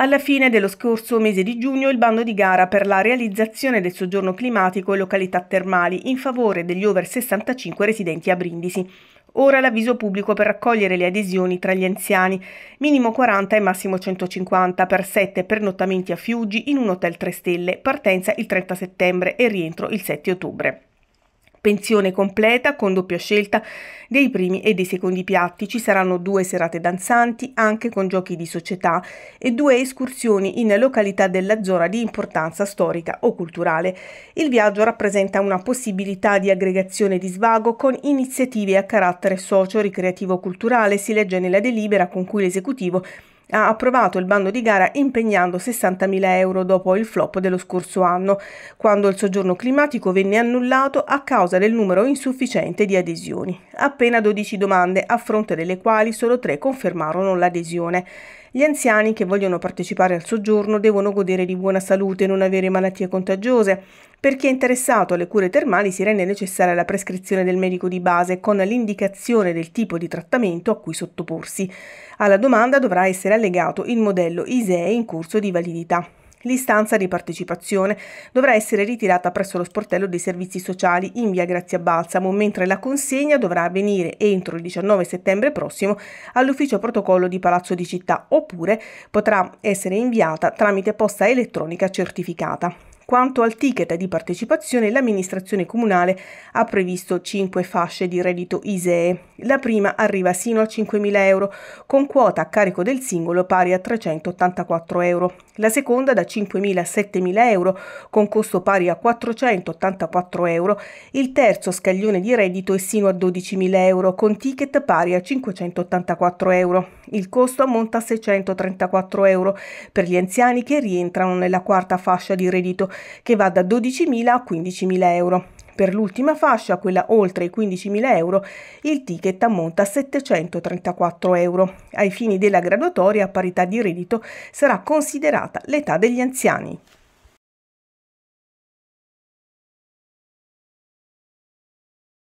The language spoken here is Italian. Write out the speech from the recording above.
Alla fine dello scorso mese di giugno il bando di gara per la realizzazione del soggiorno climatico e località termali in favore degli over 65 residenti a Brindisi. Ora l'avviso pubblico per raccogliere le adesioni tra gli anziani, minimo 40 e massimo 150 per 7 pernottamenti a Fiuggi in un hotel 3 stelle, partenza il 30 settembre e rientro il 7 ottobre. Pensione completa con doppia scelta dei primi e dei secondi piatti. Ci saranno due serate danzanti anche con giochi di società e due escursioni in località della zona di importanza storica o culturale. Il viaggio rappresenta una possibilità di aggregazione di svago con iniziative a carattere socio-ricreativo culturale, si legge nella delibera con cui l'esecutivo ha approvato il bando di gara impegnando 60.000 euro dopo il flop dello scorso anno, quando il soggiorno climatico venne annullato a causa del numero insufficiente di adesioni. Appena 12 domande, a fronte delle quali solo 3 confermarono l'adesione. Gli anziani che vogliono partecipare al soggiorno devono godere di buona salute e non avere malattie contagiose. Per chi è interessato alle cure termali si rende necessaria la prescrizione del medico di base con l'indicazione del tipo di trattamento a cui sottoporsi. Alla domanda dovrà essere allegato il modello ISEE in corso di validità. L'istanza di partecipazione dovrà essere ritirata presso lo sportello dei servizi sociali in via Grazia Balsamo, mentre la consegna dovrà avvenire entro il 19 settembre prossimo all'ufficio protocollo di Palazzo di Città oppure potrà essere inviata tramite posta elettronica certificata. Quanto al ticket di partecipazione, l'amministrazione comunale ha previsto 5 fasce di reddito ISEE. La prima arriva sino a 5.000 euro, con quota a carico del singolo pari a 384 euro. La seconda da 5.000 a 7.000 euro, con costo pari a 484 euro. Il terzo scaglione di reddito è sino a 12.000 euro, con ticket pari a 584 euro. Il costo ammonta a 634 euro per gli anziani che rientrano nella quarta fascia di reddito, che va da 12.000 a 15.000 euro. Per l'ultima fascia, quella oltre i 15.000 euro, il ticket ammonta a 734 euro. Ai fini della graduatoria, a parità di reddito, sarà considerata l'età degli anziani.